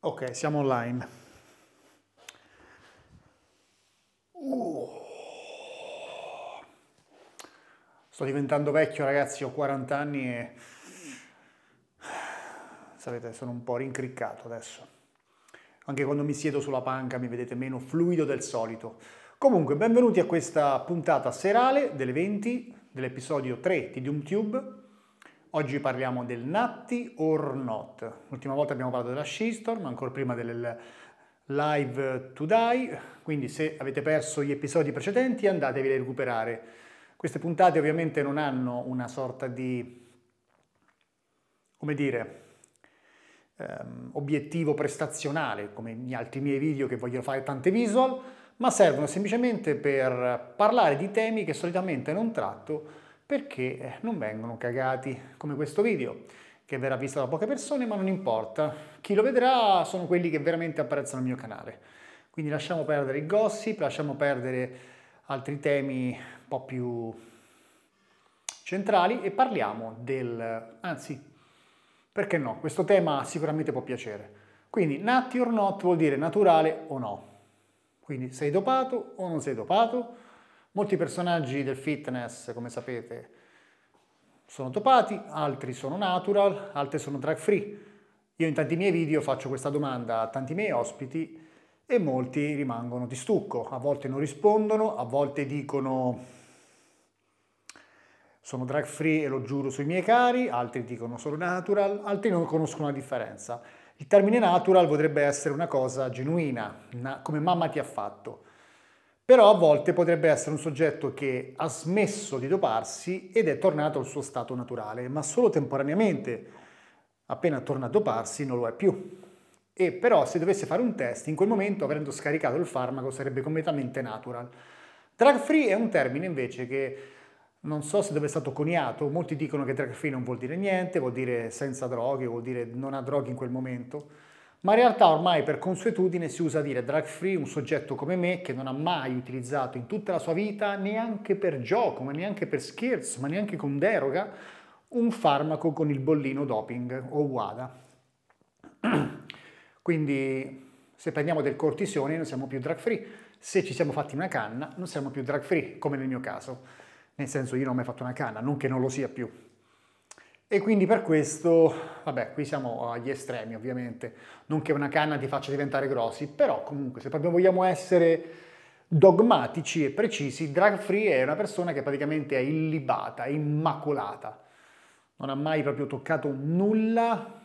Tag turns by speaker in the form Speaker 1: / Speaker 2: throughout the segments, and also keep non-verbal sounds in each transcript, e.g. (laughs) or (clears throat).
Speaker 1: Ok, siamo online. Uh. Sto diventando vecchio, ragazzi, ho 40 anni e sapete, sono un po' rincriccato adesso. Anche quando mi siedo sulla panca mi vedete meno fluido del solito. Comunque, benvenuti a questa puntata serale delle 20 dell'episodio 3 di DoomTube Oggi parliamo del natti or not. L'ultima volta abbiamo parlato della shitstorm, ancora prima del live to die, quindi se avete perso gli episodi precedenti andatevi a recuperare. Queste puntate ovviamente non hanno una sorta di, come dire, ehm, obiettivo prestazionale come gli altri miei video che voglio fare tante visual, ma servono semplicemente per parlare di temi che solitamente non tratto perché eh, non vengono cagati come questo video che verrà visto da poche persone ma non importa chi lo vedrà sono quelli che veramente apprezzano il mio canale quindi lasciamo perdere i gossip lasciamo perdere altri temi un po' più centrali e parliamo del anzi perché no questo tema sicuramente può piacere quindi nati or not vuol dire naturale o no quindi sei dopato o non sei dopato Molti personaggi del fitness, come sapete, sono topati, altri sono natural, altri sono drag free. Io in tanti miei video faccio questa domanda a tanti miei ospiti e molti rimangono di stucco, a volte non rispondono, a volte dicono sono drag free e lo giuro sui miei cari, altri dicono sono natural, altri non conoscono la differenza. Il termine natural potrebbe essere una cosa genuina, come mamma ti ha fatto però a volte potrebbe essere un soggetto che ha smesso di doparsi ed è tornato al suo stato naturale, ma solo temporaneamente, appena torna a doparsi non lo è più. E però se dovesse fare un test, in quel momento avendo scaricato il farmaco sarebbe completamente natural. Drug free è un termine invece che non so se dove è stato coniato, molti dicono che drug free non vuol dire niente, vuol dire senza droghe, vuol dire non ha droghe in quel momento ma in realtà ormai per consuetudine si usa dire drug free un soggetto come me che non ha mai utilizzato in tutta la sua vita neanche per gioco, ma neanche per scherzo, ma neanche con deroga, un farmaco con il bollino doping o WADA. (clears throat) Quindi se prendiamo del cortisone non siamo più drug free, se ci siamo fatti una canna non siamo più drug free, come nel mio caso. Nel senso io non ho mai fatto una canna, non che non lo sia più, e quindi per questo, vabbè, qui siamo agli estremi ovviamente, non che una canna ti faccia diventare grossi, però comunque se proprio vogliamo essere dogmatici e precisi, drug free è una persona che praticamente è illibata, è immacolata, non ha mai proprio toccato nulla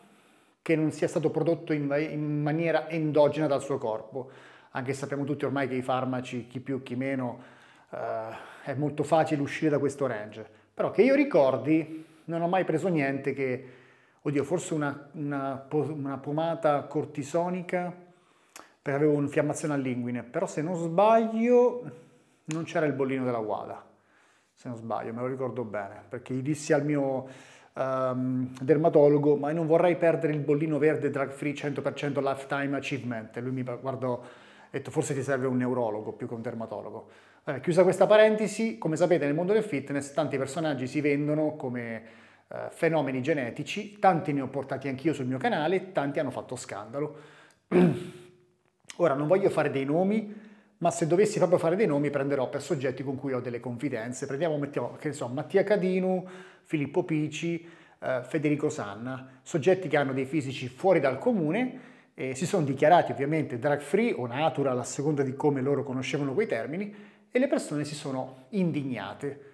Speaker 1: che non sia stato prodotto in, in maniera endogena dal suo corpo, anche se sappiamo tutti ormai che i farmaci, chi più chi meno, eh, è molto facile uscire da questo range, però che io ricordi non ho mai preso niente che, oddio, forse una, una, una pomata cortisonica perché avevo un'infiammazione all'inguine, però se non sbaglio non c'era il bollino della Wada, se non sbaglio, me lo ricordo bene, perché gli dissi al mio um, dermatologo, ma non vorrei perdere il bollino verde drug free 100% lifetime achievement, e lui mi guardò e ha detto forse ti serve un neurologo più che un dermatologo. Vabbè, chiusa questa parentesi, come sapete nel mondo del fitness tanti personaggi si vendono come eh, fenomeni genetici, tanti ne ho portati anch'io sul mio canale, tanti hanno fatto scandalo. (clears throat) Ora non voglio fare dei nomi, ma se dovessi proprio fare dei nomi prenderò per soggetti con cui ho delle confidenze. Prendiamo, mettiamo, che ne so, Mattia Cadinu, Filippo Pici, eh, Federico Sanna, soggetti che hanno dei fisici fuori dal comune e si sono dichiarati ovviamente drug free o natural a seconda di come loro conoscevano quei termini e le persone si sono indignate.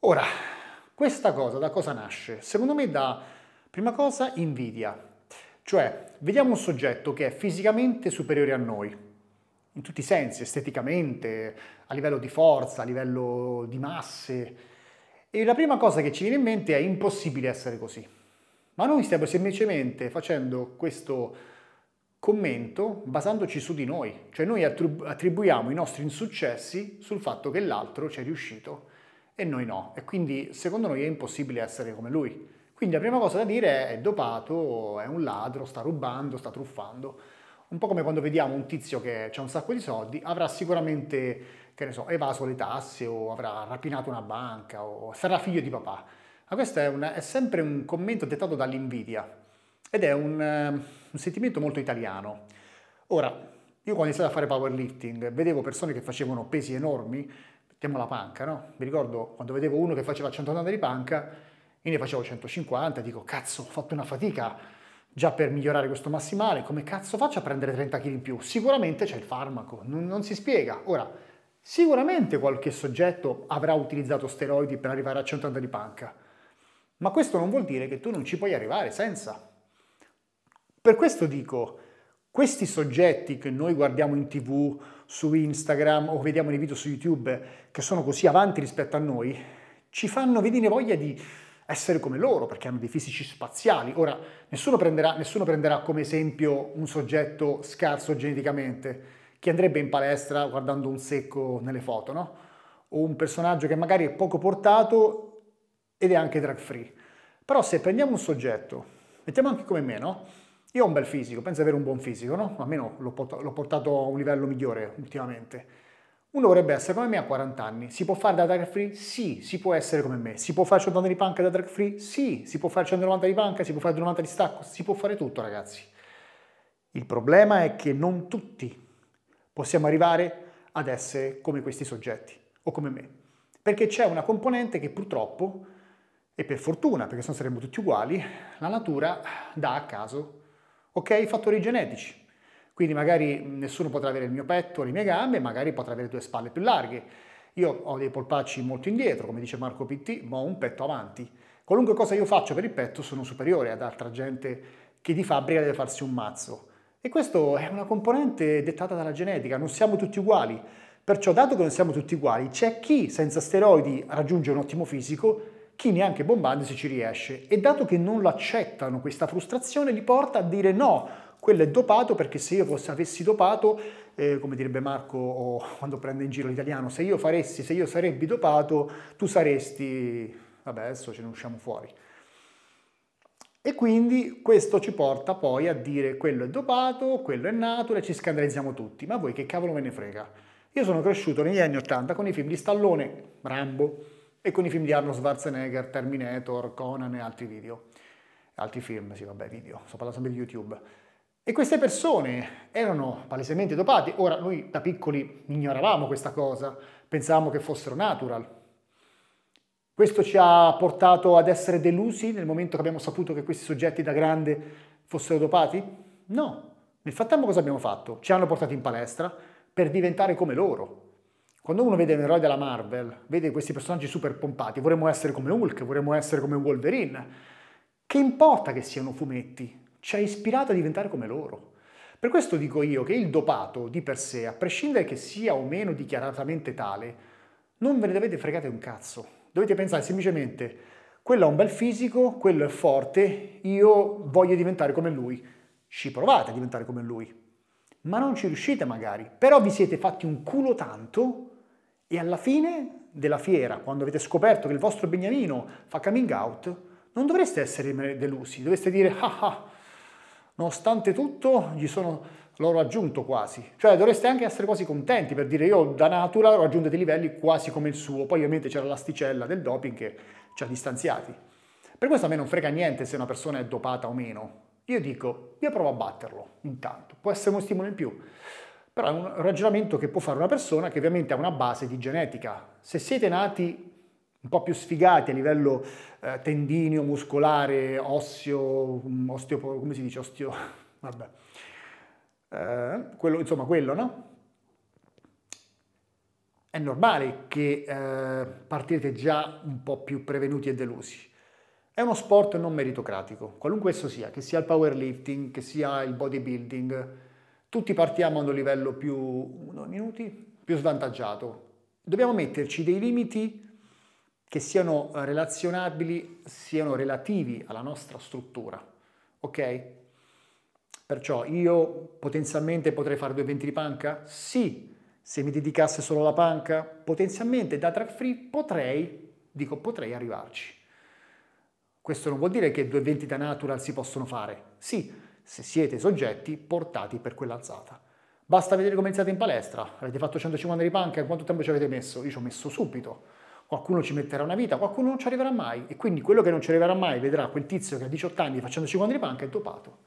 Speaker 1: Ora, questa cosa da cosa nasce? Secondo me da, prima cosa, invidia. Cioè, vediamo un soggetto che è fisicamente superiore a noi, in tutti i sensi, esteticamente, a livello di forza, a livello di masse. E la prima cosa che ci viene in mente è impossibile essere così. Ma noi stiamo semplicemente facendo questo commento basandoci su di noi, cioè noi attribuiamo i nostri insuccessi sul fatto che l'altro ci è riuscito e noi no, e quindi secondo noi è impossibile essere come lui. Quindi la prima cosa da dire è, è dopato, è un ladro, sta rubando, sta truffando. Un po' come quando vediamo un tizio che ha un sacco di soldi, avrà sicuramente, che ne so, evaso le tasse o avrà rapinato una banca o sarà figlio di papà. Ma questo è, una, è sempre un commento dettato dall'invidia, ed è un, ehm, un sentimento molto italiano. Ora, io quando ho iniziato a fare powerlifting vedevo persone che facevano pesi enormi, mettiamo la panca, no? Mi ricordo quando vedevo uno che faceva 180 di panca, io ne facevo 150, dico cazzo ho fatto una fatica già per migliorare questo massimale, come cazzo faccio a prendere 30 kg in più? Sicuramente c'è il farmaco, non, non si spiega. Ora, sicuramente qualche soggetto avrà utilizzato steroidi per arrivare a 180 di panca, ma questo non vuol dire che tu non ci puoi arrivare senza. Per questo dico, questi soggetti che noi guardiamo in tv, su Instagram o vediamo nei video su YouTube, che sono così avanti rispetto a noi, ci fanno venire voglia di essere come loro, perché hanno dei fisici spaziali. Ora, nessuno prenderà, nessuno prenderà come esempio un soggetto scarso geneticamente, che andrebbe in palestra guardando un secco nelle foto, no? O un personaggio che magari è poco portato ed è anche drag free. Però se prendiamo un soggetto, mettiamo anche come me, no? Io ho un bel fisico, penso di avere un buon fisico, no? Almeno l'ho portato, a un livello migliore ultimamente. Uno dovrebbe essere come me a 40 anni. Si può fare da drag free? Sì, si può essere come me. Si può fare 180 di panca da drag free? Sì, si può fare 190 di panca, si può fare 90 di stacco, si può fare tutto, ragazzi. Il problema è che non tutti possiamo arrivare ad essere come questi soggetti o come me. Perché c'è una componente che purtroppo, e per fortuna, perché se no saremmo tutti uguali, la natura dà a caso Ok? Fattori genetici. Quindi magari nessuno potrà avere il mio petto, le mie gambe, magari potrà avere due spalle più larghe. Io ho dei polpacci molto indietro, come dice Marco Pitti, ma ho un petto avanti. Qualunque cosa io faccio per il petto sono superiore ad altra gente che di fabbrica deve farsi un mazzo. E questa è una componente dettata dalla genetica, non siamo tutti uguali. Perciò, dato che non siamo tutti uguali, c'è chi senza steroidi raggiunge un ottimo fisico chi neanche se ci riesce. E dato che non lo accettano questa frustrazione, li porta a dire no, quello è dopato perché se io fosse, avessi dopato, eh, come direbbe Marco oh, quando prende in giro l'italiano, se io faressi, se io sarei dopato, tu saresti... Vabbè, adesso ce ne usciamo fuori. E quindi questo ci porta poi a dire quello è dopato, quello è nato ci scandalizziamo tutti. Ma voi che cavolo me ne frega? Io sono cresciuto negli anni 80 con i film di Stallone, Rambo, e con i film di Arnold Schwarzenegger, Terminator, Conan e altri video. Altri film, sì vabbè, video, sto parlando sempre di YouTube. E queste persone erano palesemente dopati. Ora, noi da piccoli ignoravamo questa cosa, pensavamo che fossero natural. Questo ci ha portato ad essere delusi nel momento che abbiamo saputo che questi soggetti da grande fossero dopati? No. Nel frattempo cosa abbiamo fatto? Ci hanno portati in palestra per diventare come loro. Quando uno vede un eroe della Marvel, vede questi personaggi super pompati, vorremmo essere come Hulk, vorremmo essere come Wolverine. Che importa che siano fumetti? Ci cioè, ha ispirato a diventare come loro. Per questo dico io che il dopato di per sé, a prescindere che sia o meno dichiaratamente tale, non ve ne dovete fregare un cazzo. Dovete pensare semplicemente, quello ha un bel fisico, quello è forte, io voglio diventare come lui. Ci provate a diventare come lui. Ma non ci riuscite magari, però vi siete fatti un culo tanto e alla fine della fiera, quando avete scoperto che il vostro beniamino fa coming out, non dovreste essere delusi, dovreste dire ah ah, nonostante tutto gli sono l'ho raggiunto quasi. Cioè dovreste anche essere quasi contenti per dire io da natura ho raggiunto dei livelli quasi come il suo. Poi ovviamente c'era l'asticella del doping che ci ha distanziati. Per questo a me non frega niente se una persona è dopata o meno. Io dico, io provo a batterlo, intanto. Può essere uno stimolo in più. Però è un ragionamento che può fare una persona che ovviamente ha una base di genetica. Se siete nati un po' più sfigati a livello eh, tendinio, muscolare, osseo, mm, osteopo, come si dice, osteo, (laughs) vabbè, eh, quello, insomma quello, no? È normale che eh, partirete già un po' più prevenuti e delusi. È uno sport non meritocratico, qualunque esso sia, che sia il powerlifting, che sia il bodybuilding, tutti partiamo da un livello più, uno, minuti, più svantaggiato. Dobbiamo metterci dei limiti che siano relazionabili, siano relativi alla nostra struttura, ok? Perciò io potenzialmente potrei fare due venti di panca? Sì, se mi dedicasse solo alla panca, potenzialmente da track free potrei, dico potrei arrivarci. Questo non vuol dire che due venti da natural si possono fare. Sì, se siete soggetti portati per quell'alzata. Basta vedere come iniziate in palestra, avete fatto 150 di panca, quanto tempo ci avete messo? Io ci ho messo subito. Qualcuno ci metterà una vita, qualcuno non ci arriverà mai e quindi quello che non ci arriverà mai vedrà quel tizio che ha 18 anni fa 150 di panca è dopato.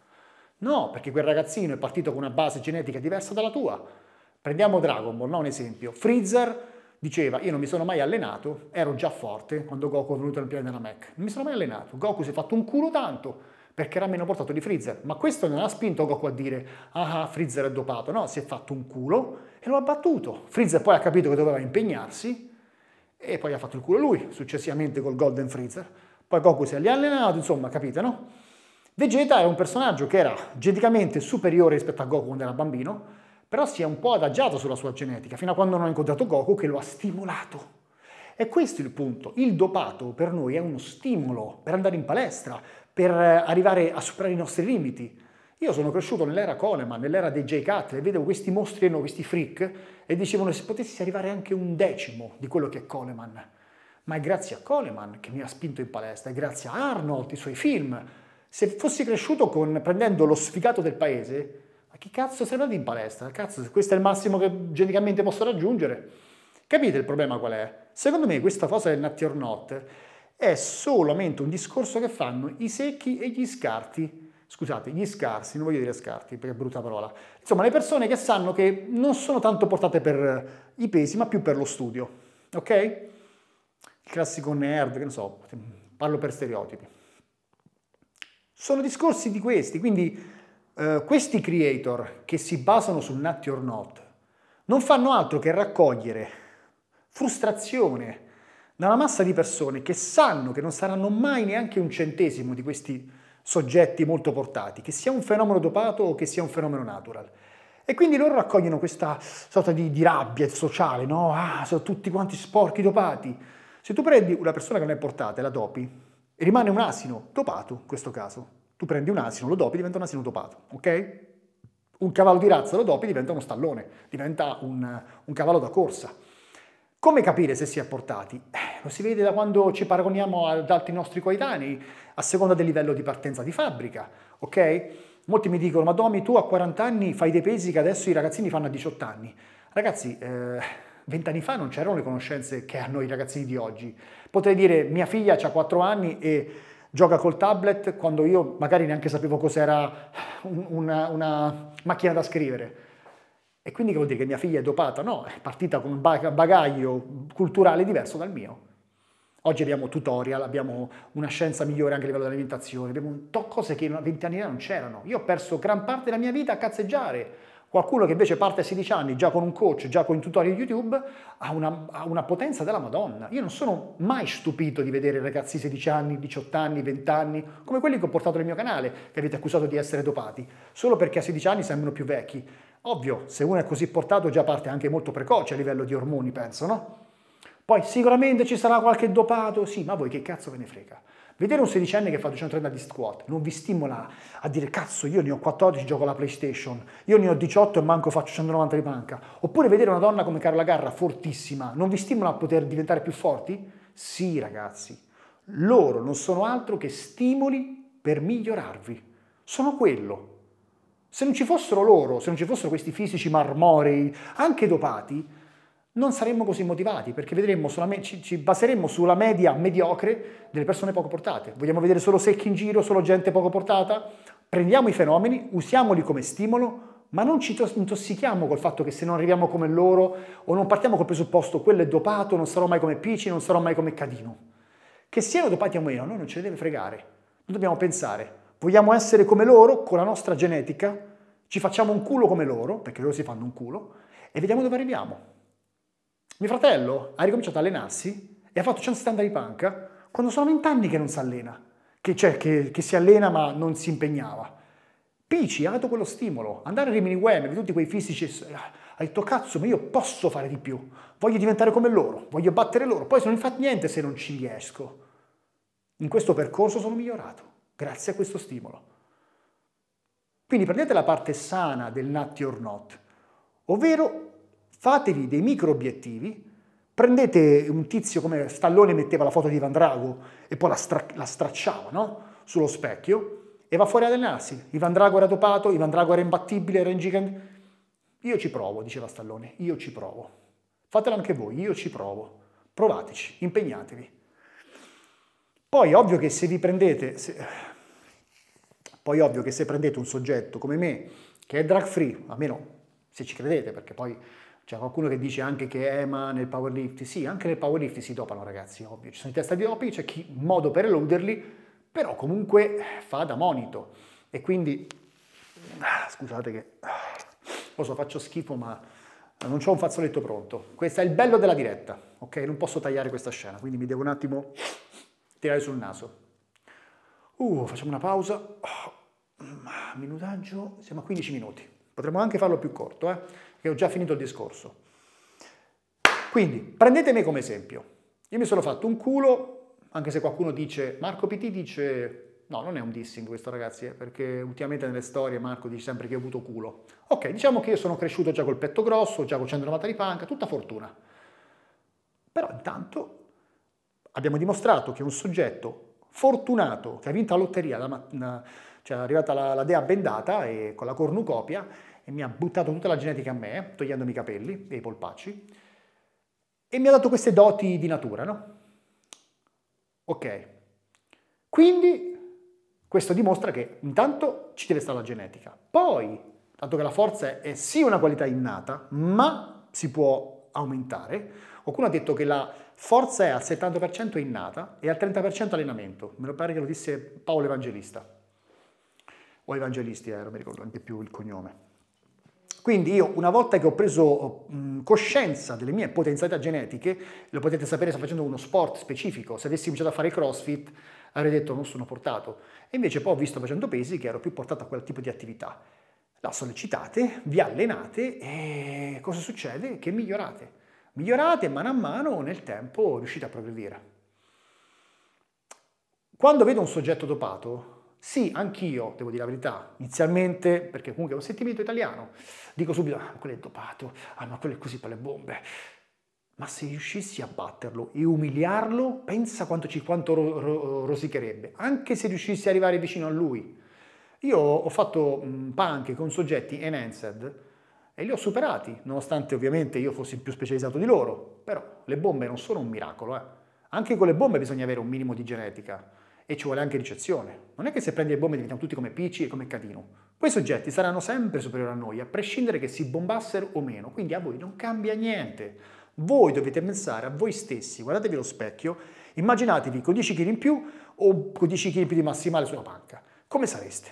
Speaker 1: No, perché quel ragazzino è partito con una base genetica diversa dalla tua. Prendiamo Dragon Ball, no? Un esempio. Freezer diceva io non mi sono mai allenato, ero già forte quando Goku è venuto nel pianeta Namek. Non mi sono mai allenato. Goku si è fatto un culo tanto perché era meno portato di Freezer. Ma questo non ha spinto Goku a dire ah, ah, Freezer è dopato, no, si è fatto un culo e lo ha battuto. Freezer poi ha capito che doveva impegnarsi e poi ha fatto il culo lui, successivamente col Golden Freezer. Poi Goku si è allenato, insomma, capite, no? Vegeta è un personaggio che era geneticamente superiore rispetto a Goku quando era bambino, però si è un po' adagiato sulla sua genetica, fino a quando non ha incontrato Goku che lo ha stimolato. E questo è il punto. Il dopato per noi è uno stimolo per andare in palestra, per eh, arrivare a superare i nostri limiti. Io sono cresciuto nell'era Coleman, nell'era dei J. Cutler, vedevo questi mostri e questi freak, e dicevano se potessi arrivare anche un decimo di quello che è Coleman. Ma è grazie a Coleman che mi ha spinto in palestra, è grazie a Arnold, i suoi film. Se fossi cresciuto con, prendendo lo sfigato del paese, ma chi cazzo sei andato in palestra? Cazzo, questo è il massimo che geneticamente posso raggiungere. Capite il problema qual è? Secondo me questa cosa del nut or not è solamente un discorso che fanno i secchi e gli scarti. Scusate, gli scarsi, non voglio dire scarti perché è brutta parola. Insomma, le persone che sanno che non sono tanto portate per i pesi, ma più per lo studio. Ok? Il classico nerd, che non so, parlo per stereotipi. Sono discorsi di questi, quindi eh, questi creator che si basano sul nut or not non fanno altro che raccogliere frustrazione, dalla massa di persone che sanno che non saranno mai neanche un centesimo di questi soggetti molto portati, che sia un fenomeno dopato o che sia un fenomeno natural. E quindi loro raccogliono questa sorta di, di rabbia sociale, no? Ah, sono tutti quanti sporchi dopati. Se tu prendi una persona che non è portata e la dopi, rimane un asino dopato in questo caso. Tu prendi un asino, lo dopi, diventa un asino dopato, ok? Un cavallo di razza lo dopi, diventa uno stallone, diventa un, un cavallo da corsa. Come capire se si è portati? Eh, lo si vede da quando ci paragoniamo ad altri nostri coetanei, a seconda del livello di partenza di fabbrica, ok? Molti mi dicono, ma Domi, tu a 40 anni fai dei pesi che adesso i ragazzini fanno a 18 anni. Ragazzi, eh, 20 anni fa non c'erano le conoscenze che hanno i ragazzini di oggi. Potrei dire, mia figlia ha 4 anni e gioca col tablet quando io magari neanche sapevo cos'era una, una macchina da scrivere e quindi che vuol dire che mia figlia è dopata? No, è partita con un bagaglio culturale diverso dal mio. Oggi abbiamo tutorial, abbiamo una scienza migliore anche a livello di alimentazione, abbiamo cose che 20 anni fa non c'erano. Io ho perso gran parte della mia vita a cazzeggiare. Qualcuno che invece parte a 16 anni già con un coach, già con un tutorial YouTube, ha una, ha una potenza della Madonna. Io non sono mai stupito di vedere ragazzi 16 anni, 18 anni, 20 anni, come quelli che ho portato nel mio canale, che avete accusato di essere dopati, solo perché a 16 anni sembrano più vecchi. Ovvio, se uno è così portato già parte anche molto precoce a livello di ormoni, penso, no? Poi sicuramente ci sarà qualche dopato, sì, ma voi che cazzo ve ne frega? Vedere un sedicenne che fa 230 di squat non vi stimola a dire cazzo io ne ho 14 e gioco la PlayStation, io ne ho 18 e manco faccio 190 di panca. Oppure vedere una donna come Carla Garra fortissima non vi stimola a poter diventare più forti? Sì ragazzi, loro non sono altro che stimoli per migliorarvi. Sono quello. Se non ci fossero loro, se non ci fossero questi fisici marmorei, anche dopati, non saremmo così motivati perché ci, ci, baseremmo sulla media mediocre delle persone poco portate. Vogliamo vedere solo secchi in giro, solo gente poco portata? Prendiamo i fenomeni, usiamoli come stimolo, ma non ci intossichiamo col fatto che se non arriviamo come loro o non partiamo col presupposto quello è dopato, non sarò mai come Pici, non sarò mai come Cadino. Che siano dopati o meno, noi non ce ne deve fregare. Non dobbiamo pensare. Vogliamo essere come loro, con la nostra genetica, ci facciamo un culo come loro, perché loro si fanno un culo, e vediamo dove arriviamo. Mio fratello ha ricominciato ad allenarsi e ha fatto 170 di panca quando sono 20 anni che non si allena, che, cioè che, che, si allena ma non si impegnava. Pici ha dato quello stimolo, andare a Rimini Web, tutti quei fisici, ah, ha detto cazzo ma io posso fare di più, voglio diventare come loro, voglio battere loro, poi se non fa niente se non ci riesco. In questo percorso sono migliorato grazie a questo stimolo. Quindi prendete la parte sana del not or not, ovvero fatevi dei micro obiettivi, prendete un tizio come Stallone metteva la foto di Ivan Drago e poi la, stra la stracciava no? sullo specchio e va fuori ad allenarsi. Ivan Drago era dopato, Ivan Drago era imbattibile, era in gigante. Io ci provo, diceva Stallone, io ci provo. Fatelo anche voi, io ci provo. Provateci, impegnatevi. Poi ovvio che se vi prendete, se... poi ovvio che se prendete un soggetto come me, che è drug free, almeno se ci credete, perché poi c'è qualcuno che dice anche che è eh, ma nel powerlifting, sì, anche nel powerlifting si dopano ragazzi, ovvio, ci sono i test di doping, c'è chi modo per eluderli, però comunque fa da monito e quindi, scusate che, lo so, faccio schifo ma non ho un fazzoletto pronto, questo è il bello della diretta, ok? Non posso tagliare questa scena, quindi mi devo un attimo tirare sul naso. Uh, facciamo una pausa. Oh, minutaggio, siamo a 15 minuti. Potremmo anche farlo più corto, eh, Che ho già finito il discorso. Quindi, prendetemi come esempio. Io mi sono fatto un culo, anche se qualcuno dice, Marco PT dice, no, non è un dissing questo ragazzi, eh, perché ultimamente nelle storie Marco dice sempre che ho avuto culo. Ok, diciamo che io sono cresciuto già col petto grosso, già con 190 di panca, tutta fortuna. Però intanto abbiamo dimostrato che un soggetto fortunato che ha vinto la lotteria, la, una, cioè è arrivata la, la dea bendata e con la cornucopia e mi ha buttato tutta la genetica a me, eh, togliendomi i capelli e i polpacci, e mi ha dato queste doti di natura, no? Ok. Quindi questo dimostra che intanto ci deve stare la genetica. Poi, dato che la forza è sì una qualità innata, ma si può aumentare, qualcuno ha detto che la Forza è al 70% innata e al 30% allenamento. Me lo pare che lo disse Paolo Evangelista. O Evangelisti, eh, non mi ricordo neanche più il cognome. Quindi io una volta che ho preso mh, coscienza delle mie potenzialità genetiche, lo potete sapere sto facendo uno sport specifico, se avessi cominciato a fare crossfit avrei detto non sono portato. E invece poi ho visto facendo pesi che ero più portato a quel tipo di attività. La sollecitate, vi allenate e cosa succede? Che migliorate migliorate e mano a mano nel tempo riuscite a progredire. Quando vedo un soggetto dopato, sì, anch'io, devo dire la verità, inizialmente, perché comunque è un sentimento italiano, dico subito, ah, ma quello è dopato, ah, ma quello è così per le bombe. Ma se riuscissi a batterlo e umiliarlo, pensa quanto, ci, quanto ro, ro, rosicherebbe, anche se riuscissi a arrivare vicino a lui. Io ho fatto punk con soggetti enhanced, e li ho superati, nonostante ovviamente io fossi più specializzato di loro, però le bombe non sono un miracolo, eh. anche con le bombe bisogna avere un minimo di genetica e ci vuole anche ricezione. Non è che se prendi le bombe diventiamo tutti come Pici e come Cadino. Quei soggetti saranno sempre superiori a noi, a prescindere che si bombassero o meno, quindi a voi non cambia niente. Voi dovete pensare a voi stessi, guardatevi lo specchio, immaginatevi con 10 kg in più o con 10 kg più di massimale sulla panca. Come sareste?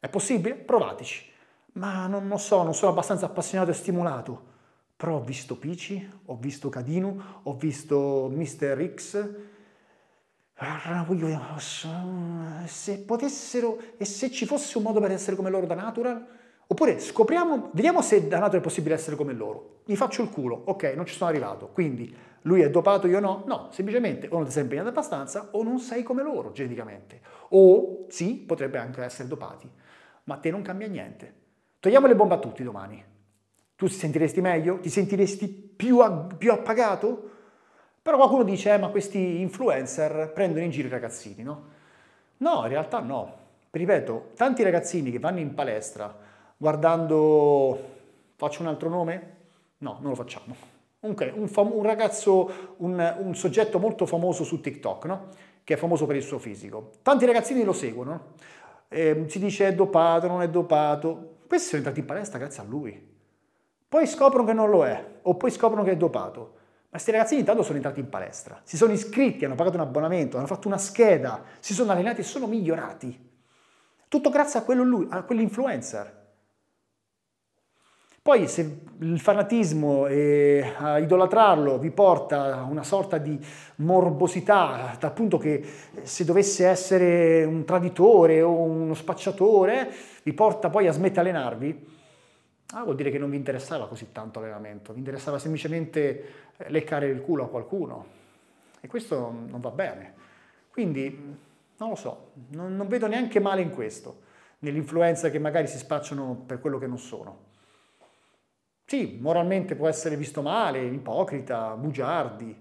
Speaker 1: È possibile? Provateci ma non lo so, non sono abbastanza appassionato e stimolato. Però ho visto Pici, ho visto Cadino, ho visto Mr. X. Se potessero e se ci fosse un modo per essere come loro da natural, oppure scopriamo, vediamo se da natural è possibile essere come loro. Mi faccio il culo, ok, non ci sono arrivato. Quindi lui è dopato, io no. No, semplicemente o non ti sei impegnato abbastanza o non sei come loro geneticamente. O sì, potrebbe anche essere dopati, ma a te non cambia niente. Togliamo le bombe a tutti domani. Tu ti sentiresti meglio? Ti sentiresti più, ag- più appagato? Però qualcuno dice, eh, ma questi influencer prendono in giro i ragazzini, no? No, in realtà no. Ripeto, tanti ragazzini che vanno in palestra guardando... Faccio un altro nome? No, non lo facciamo. Comunque, un, fam- un ragazzo, un, un soggetto molto famoso su TikTok, no? che è famoso per il suo fisico. Tanti ragazzini lo seguono, eh, si dice è dopato, non è dopato, questi sono entrati in palestra grazie a lui. Poi scoprono che non lo è, o poi scoprono che è dopato. Ma questi ragazzini intanto sono entrati in palestra, si sono iscritti, hanno pagato un abbonamento, hanno fatto una scheda, si sono allenati e sono migliorati. Tutto grazie a, quello lui, a quell'influencer. Poi se il fanatismo e eh, a idolatrarlo vi porta a una sorta di morbosità, dal punto che eh, se dovesse essere un traditore o uno spacciatore, vi porta poi a smettere smettalenarvi, ah, vuol dire che non vi interessava così tanto allenamento, vi interessava semplicemente eh, leccare il culo a qualcuno. E questo non va bene. Quindi, non lo so, non, non vedo neanche male in questo, nell'influenza che magari si spacciano per quello che non sono. Sì, moralmente può essere visto male, ipocrita, bugiardi,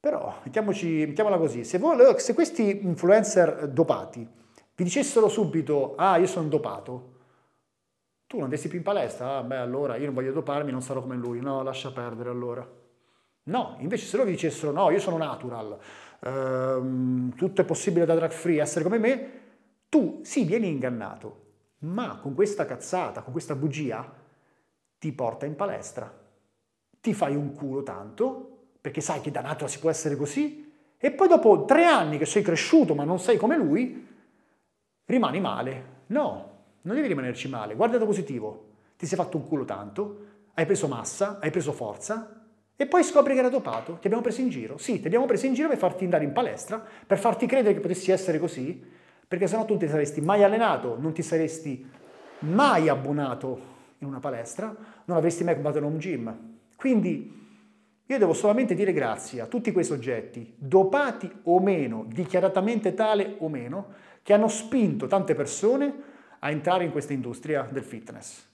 Speaker 1: però mettiamoci, mettiamola così, se, voi, eh, se questi influencer dopati vi dicessero subito ah io sono dopato, tu non andresti più in palestra, ah beh allora io non voglio doparmi, non sarò come lui, no lascia perdere allora. No, invece se loro vi dicessero no, io sono natural, ehm, tutto è possibile da drug free, essere come me, tu sì vieni ingannato, ma con questa cazzata, con questa bugia, ti porta in palestra, ti fai un culo tanto, perché sai che da natura si può essere così, e poi dopo tre anni che sei cresciuto ma non sei come lui, rimani male. No, non devi rimanerci male, guarda da positivo. Ti sei fatto un culo tanto, hai preso massa, hai preso forza, e poi scopri che era dopato, ti abbiamo preso in giro. Sì, ti abbiamo preso in giro per farti andare in palestra, per farti credere che potessi essere così, perché sennò tu non ti saresti mai allenato, non ti saresti mai abbonato in una palestra, non avresti mai combattuto in un gym. Quindi io devo solamente dire grazie a tutti quei soggetti, dopati o meno, dichiaratamente tale o meno, che hanno spinto tante persone a entrare in questa industria del fitness.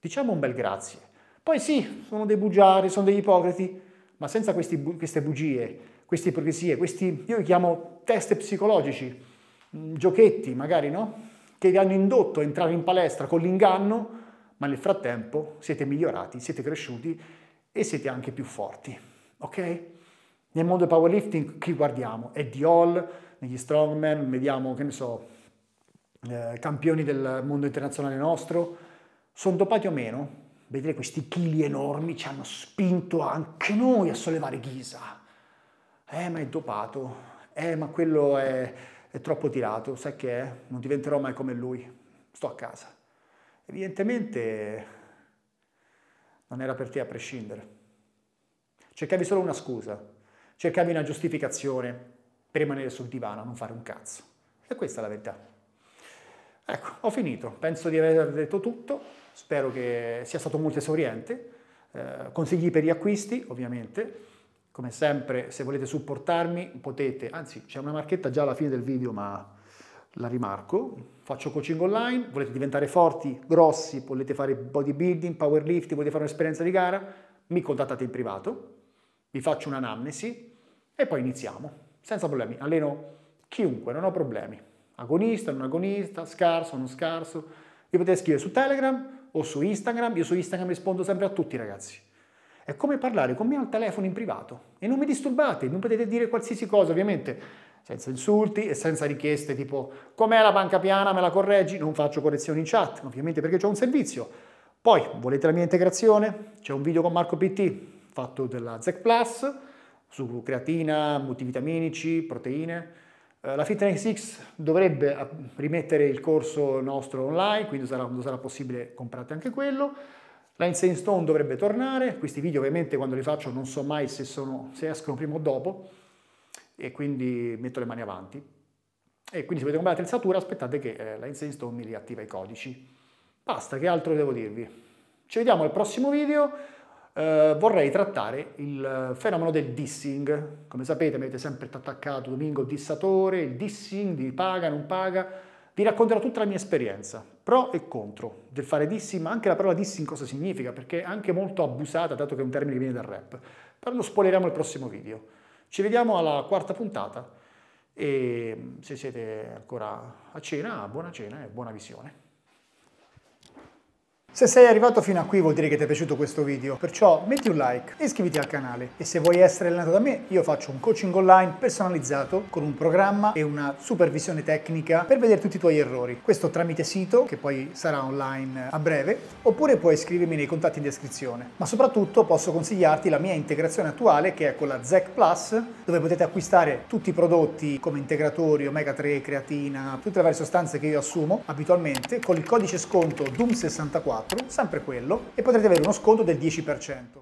Speaker 1: Diciamo un bel grazie. Poi sì, sono dei bugiari, sono degli ipocriti, ma senza questi, queste bugie, queste ipocrisie, questi, io li chiamo test psicologici, mm, giochetti magari, no? Che vi hanno indotto a entrare in palestra con l'inganno ma nel frattempo siete migliorati, siete cresciuti e siete anche più forti, ok? Nel mondo del powerlifting chi guardiamo? Eddie Hall, negli strongman, vediamo, che ne so, eh, campioni del mondo internazionale nostro, sono dopati o meno? Vedete questi chili enormi ci hanno spinto anche noi a sollevare ghisa. Eh, ma è dopato, eh, ma quello è, è troppo tirato, sai che è? Non diventerò mai come lui, sto a casa evidentemente non era per te a prescindere. Cercavi solo una scusa, cercavi una giustificazione per rimanere sul divano, non fare un cazzo. E questa è la verità. Ecco, ho finito, penso di aver detto tutto, spero che sia stato molto esauriente. Eh, consigli per gli acquisti, ovviamente. Come sempre, se volete supportarmi potete, anzi c'è una marchetta già alla fine del video, ma la rimarco, faccio coaching online, volete diventare forti, grossi, volete fare bodybuilding, powerlifting, volete fare un'esperienza di gara, mi contattate in privato, vi faccio un'anamnesi e poi iniziamo, senza problemi, alleno chiunque, non ho problemi, agonista, non agonista, scarso, non scarso, vi potete scrivere su Telegram o su Instagram, io su Instagram rispondo sempre a tutti ragazzi. È come parlare con me al telefono in privato e non mi disturbate, non potete dire qualsiasi cosa, ovviamente senza insulti e senza richieste tipo com'è la banca piana, me la correggi, non faccio correzioni in chat, ovviamente perché c'è un servizio. Poi, volete la mia integrazione? C'è un video con Marco PT fatto della ZEC Plus su creatina, multivitaminici, proteine. Eh, la Fitness X dovrebbe eh, rimettere il corso nostro online, quindi sarà, sarà possibile comprate anche quello. La Insane Stone dovrebbe tornare, questi video ovviamente quando li faccio non so mai se, sono, se escono prima o dopo, e quindi metto le mani avanti. E quindi se volete comprare attrezzatura aspettate che eh, la Insane Stone mi riattiva i codici. Basta, che altro devo dirvi? Ci vediamo al prossimo video. Uh, vorrei trattare il eh, fenomeno del dissing. Come sapete mi avete sempre attaccato Domingo dissatore, il dissing di paga, non paga. Vi racconterò tutta la mia esperienza, pro e contro, del fare dissing, ma anche la parola dissing cosa significa, perché è anche molto abusata, dato che è un termine che viene dal rap. Però lo spoileriamo al prossimo video. Ci vediamo alla quarta puntata e mm, se siete ancora a cena, buona cena e buona visione. Se sei arrivato fino a qui vuol dire che ti è piaciuto questo video, perciò metti un like e iscriviti al canale. E se vuoi essere allenato da me, io faccio un coaching online personalizzato con un programma e una supervisione tecnica per vedere tutti i tuoi errori. Questo tramite sito, che poi sarà online a breve, oppure puoi iscrivermi nei contatti in descrizione. Ma soprattutto posso consigliarti la mia integrazione attuale che è con la ZEC Plus, dove potete acquistare tutti i prodotti come integratori, omega 3, creatina, tutte le varie sostanze che io assumo abitualmente con il codice sconto DOOM64 sempre quello, e potrete avere uno sconto del 10%.